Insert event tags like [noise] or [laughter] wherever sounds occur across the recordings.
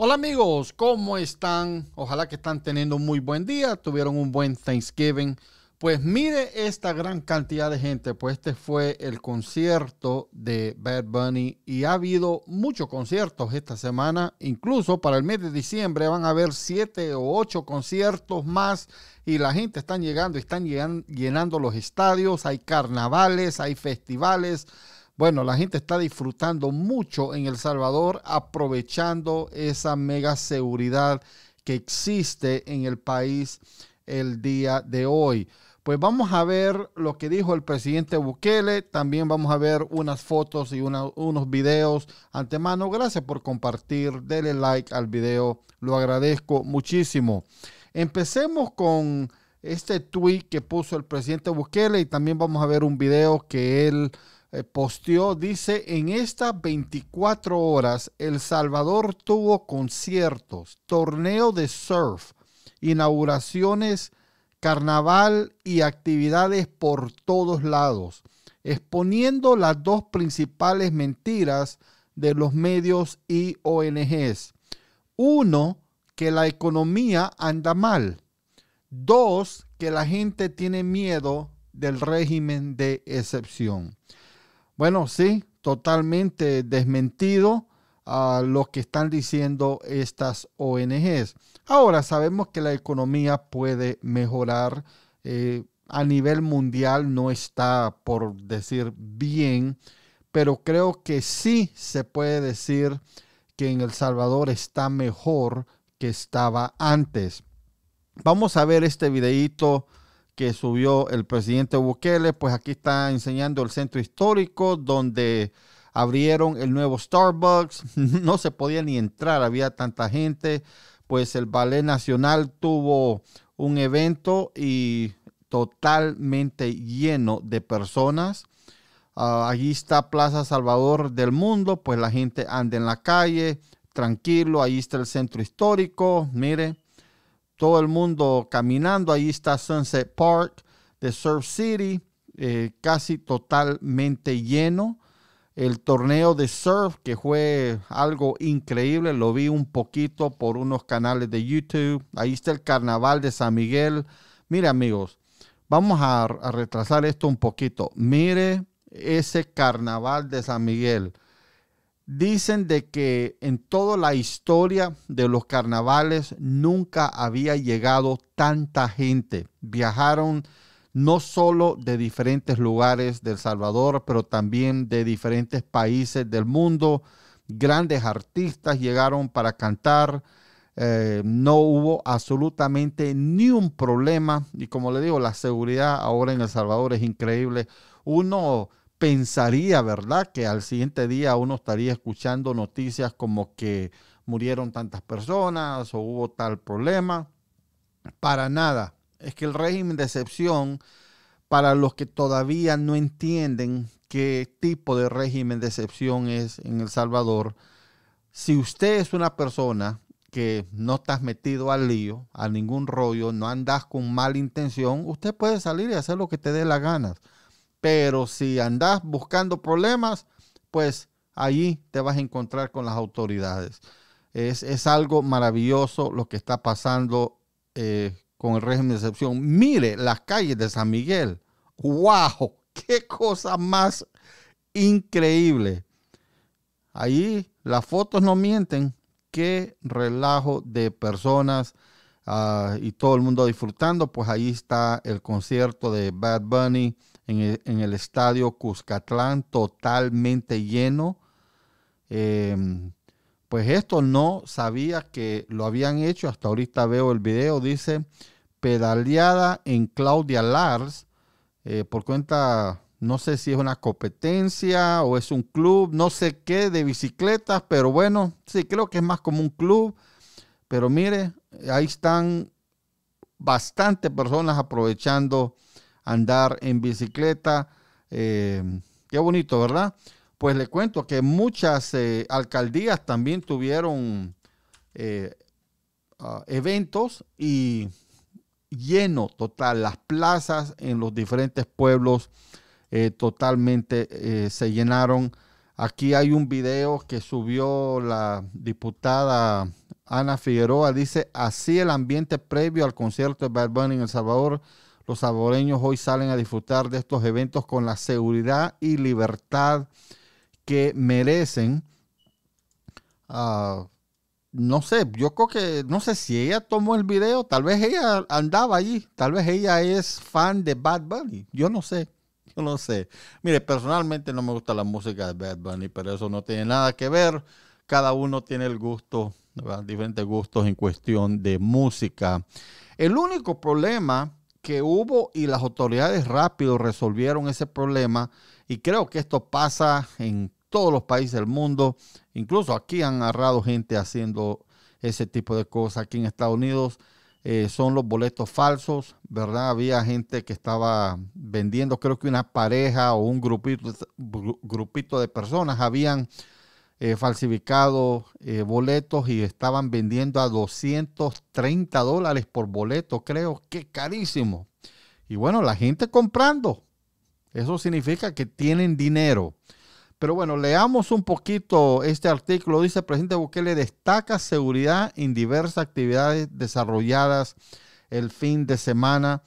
Hola amigos, ¿cómo están? Ojalá que están teniendo un muy buen día, tuvieron un buen Thanksgiving. Pues mire esta gran cantidad de gente, pues este fue el concierto de Bad Bunny y ha habido muchos conciertos esta semana, incluso para el mes de diciembre van a haber siete o ocho conciertos más y la gente está llegando, están llenando los estadios, hay carnavales, hay festivales bueno, la gente está disfrutando mucho en El Salvador, aprovechando esa mega seguridad que existe en el país el día de hoy. Pues vamos a ver lo que dijo el presidente Bukele, también vamos a ver unas fotos y unos videos antemano. Gracias por compartir, dele like al video, lo agradezco muchísimo. Empecemos con este tweet que puso el presidente Bukele y también vamos a ver un video que él eh, posteó, dice, en estas 24 horas El Salvador tuvo conciertos, torneo de surf, inauguraciones, carnaval y actividades por todos lados, exponiendo las dos principales mentiras de los medios y ONGs. Uno, que la economía anda mal. Dos, que la gente tiene miedo del régimen de excepción. Bueno, sí, totalmente desmentido a lo que están diciendo estas ONGs. Ahora sabemos que la economía puede mejorar eh, a nivel mundial, no está por decir bien, pero creo que sí se puede decir que en El Salvador está mejor que estaba antes. Vamos a ver este videíto que subió el presidente Bukele, pues aquí está enseñando el centro histórico donde abrieron el nuevo Starbucks, [laughs] no se podía ni entrar, había tanta gente, pues el Ballet Nacional tuvo un evento y totalmente lleno de personas. Ah, allí está Plaza Salvador del Mundo, pues la gente anda en la calle, tranquilo, ahí está el centro histórico, mire, todo el mundo caminando. Ahí está Sunset Park de Surf City, eh, casi totalmente lleno. El torneo de surf, que fue algo increíble, lo vi un poquito por unos canales de YouTube. Ahí está el carnaval de San Miguel. Mire amigos, vamos a retrasar esto un poquito. Mire ese carnaval de San Miguel Dicen de que en toda la historia de los carnavales nunca había llegado tanta gente. Viajaron no solo de diferentes lugares del Salvador, pero también de diferentes países del mundo. Grandes artistas llegaron para cantar. Eh, no hubo absolutamente ni un problema. Y como le digo, la seguridad ahora en El Salvador es increíble. Uno pensaría, ¿verdad?, que al siguiente día uno estaría escuchando noticias como que murieron tantas personas o hubo tal problema. Para nada. Es que el régimen de excepción, para los que todavía no entienden qué tipo de régimen de excepción es en El Salvador, si usted es una persona que no estás metido al lío, a ningún rollo, no andas con mala intención, usted puede salir y hacer lo que te dé la gana. Pero si andás buscando problemas, pues allí te vas a encontrar con las autoridades. Es, algo maravilloso lo que está pasando eh, con el régimen de excepción. Mire las calles de San Miguel. ¡Wow! ¡Qué cosa más increíble! Ahí las fotos no mienten. Qué relajo de personas ah, y todo el mundo disfrutando. Pues ahí está el concierto de Bad Bunny en el, estadio Cuscatlán, totalmente lleno. Em, pues esto no sabía que lo habían hecho, hasta ahorita veo el video, dice pedaleada en Claudia Lars, eh, por cuenta, no sé si es una competencia o es un club, no sé qué, de bicicletas, pero bueno, sí, creo que es más como un club. Pero mire, ahí están bastantes personas aprovechando andar en bicicleta. Eh, qué bonito, ¿verdad? Pues le cuento que muchas eh, alcaldías también tuvieron eh, ah, eventos y lleno total, las plazas en los diferentes pueblos totalmente se llenaron. Aquí hay un video que subió la diputada Ana Figueroa, dice así el ambiente previo al concierto de Bad Bunny en El Salvador los saboreños hoy salen a disfrutar de estos eventos con la seguridad y libertad que merecen. Ah, no sé, yo creo que, no sé si ella tomó el video, tal vez ella andaba allí, tal vez ella es fan de Bad Bunny, yo no sé, [laughs] yo no sé. Mire, personalmente no me gusta la música de Bad Bunny, pero eso no tiene nada que ver, cada uno tiene el gusto, diferentes gustos en cuestión de música. El único problema que hubo y las autoridades rápido resolvieron ese problema y creo que esto pasa en todos los países del mundo. Incluso aquí han agarrado gente haciendo ese tipo de cosas. Aquí en Estados Unidos eh, son los boletos falsos, ¿verdad? Había gente que estaba vendiendo, creo que una pareja o un grupito, grupito de personas habían falsificados eh, falsificado eh, boletos y estaban vendiendo a 230 dólares por boleto, creo que carísimo. Y bueno, la gente comprando. Eso significa que tienen dinero. Pero bueno, leamos un poquito este artículo. Dice, el presidente Bukele destaca seguridad en diversas actividades desarrolladas el fin de semana.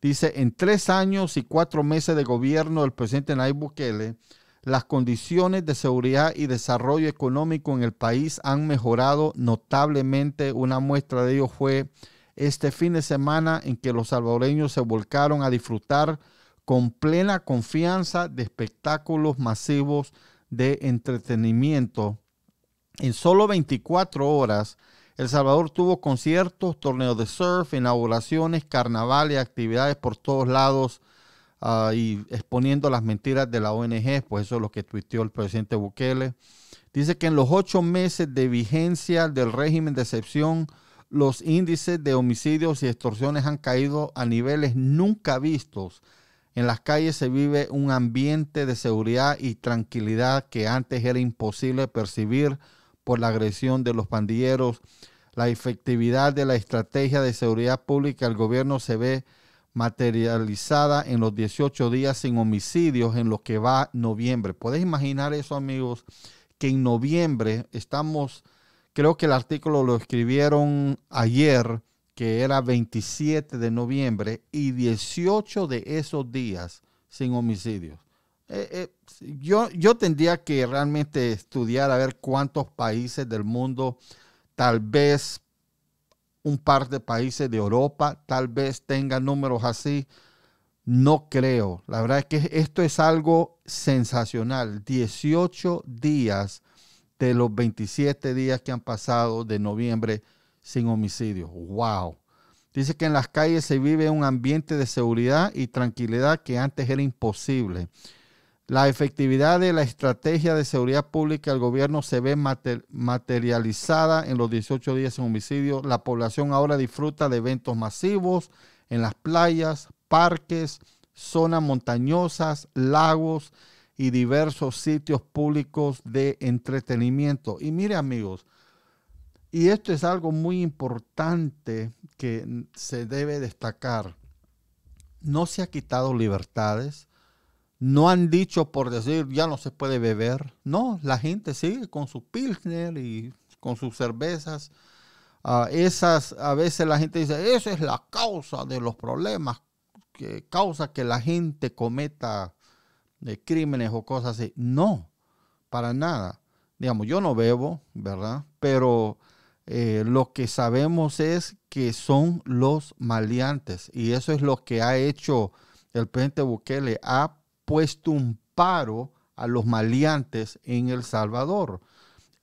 Dice, en tres años y cuatro meses de gobierno del presidente Nayib Bukele, las condiciones de seguridad y desarrollo económico en el país han mejorado notablemente. Una muestra de ello fue este fin de semana en que los salvadoreños se volcaron a disfrutar con plena confianza de espectáculos masivos de entretenimiento. En solo 24 horas, El Salvador tuvo conciertos, torneos de surf, inauguraciones, carnavales, actividades por todos lados Ah, y exponiendo las mentiras de la ONG, pues eso es lo que tuiteó el presidente Bukele. Dice que en los ocho meses de vigencia del régimen de excepción, los índices de homicidios y extorsiones han caído a niveles nunca vistos. En las calles se vive un ambiente de seguridad y tranquilidad que antes era imposible percibir por la agresión de los pandilleros. La efectividad de la estrategia de seguridad pública del gobierno se ve materializada en los 18 días sin homicidios en lo que va noviembre. Puedes imaginar eso, amigos, que en noviembre estamos, creo que el artículo lo escribieron ayer, que era 27 de noviembre, y 18 de esos días sin homicidios. Eh, eh, yo, yo tendría que realmente estudiar a ver cuántos países del mundo tal vez un par de países de Europa tal vez tengan números así. No creo. La verdad es que esto es algo sensacional. 18 días de los 27 días que han pasado de noviembre sin homicidios. ¡Wow! Dice que en las calles se vive un ambiente de seguridad y tranquilidad que antes era imposible. La efectividad de la estrategia de seguridad pública del gobierno se ve materializada en los 18 días en homicidio. La población ahora disfruta de eventos masivos en las playas, parques, zonas montañosas, lagos y diversos sitios públicos de entretenimiento. Y mire amigos, y esto es algo muy importante que se debe destacar. No se ha quitado libertades no han dicho por decir ya no se puede beber. No, la gente sigue con su pilsner y con sus cervezas. Ah, esas, a veces la gente dice, esa es la causa de los problemas, que causa que la gente cometa eh, crímenes o cosas así. No, para nada. Digamos, yo no bebo, ¿verdad? Pero eh, lo que sabemos es que son los maleantes y eso es lo que ha hecho el presidente Bukele, puesto un paro a los maleantes en El Salvador.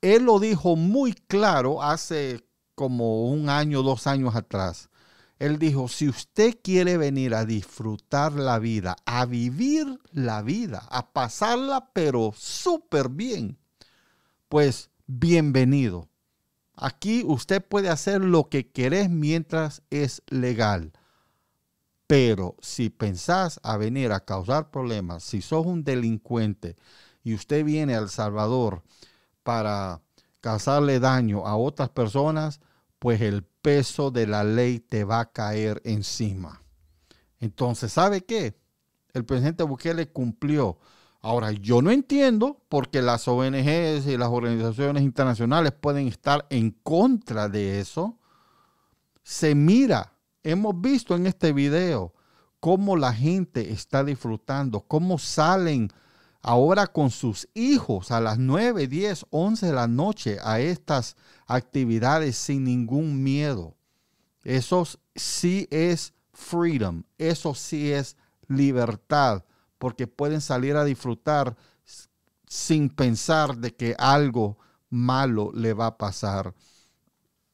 Él lo dijo muy claro hace como un año, dos años atrás. Él dijo, si usted quiere venir a disfrutar la vida, a vivir la vida, a pasarla pero súper bien, pues bienvenido. Aquí usted puede hacer lo que querés mientras es legal. Pero si pensás a venir a causar problemas, si sos un delincuente y usted viene a El Salvador para causarle daño a otras personas, pues el peso de la ley te va a caer encima. Entonces, ¿sabe qué? El presidente Bukele cumplió. Ahora, yo no entiendo por qué las ONGs y las organizaciones internacionales pueden estar en contra de eso. Se mira Hemos visto en este video cómo la gente está disfrutando, cómo salen ahora con sus hijos a las 9, 10, 11 de la noche a estas actividades sin ningún miedo. Eso sí es freedom, eso sí es libertad, porque pueden salir a disfrutar sin pensar de que algo malo le va a pasar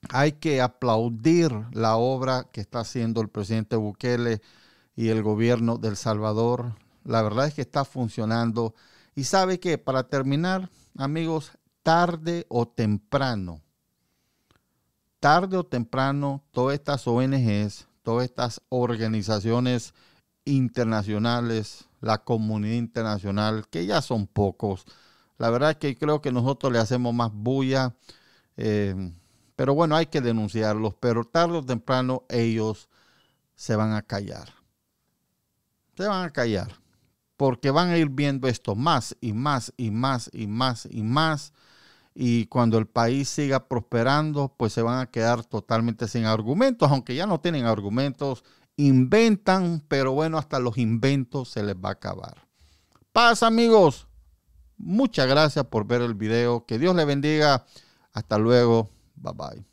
hay que aplaudir la obra que está haciendo el presidente Bukele y el gobierno del Salvador. La verdad es que está funcionando. Y sabe que, para terminar, amigos, tarde o temprano, tarde o temprano, todas estas ONGs, todas estas organizaciones internacionales, la comunidad internacional, que ya son pocos, la verdad es que creo que nosotros le hacemos más bulla. Eh, pero bueno, hay que denunciarlos, pero tarde o temprano ellos se van a callar. Se van a callar, porque van a ir viendo esto más y más y más y más y más. Y cuando el país siga prosperando, pues se van a quedar totalmente sin argumentos, aunque ya no tienen argumentos, inventan, pero bueno, hasta los inventos se les va a acabar. Paz amigos, muchas gracias por ver el video, que Dios le bendiga, hasta luego. Bye bye.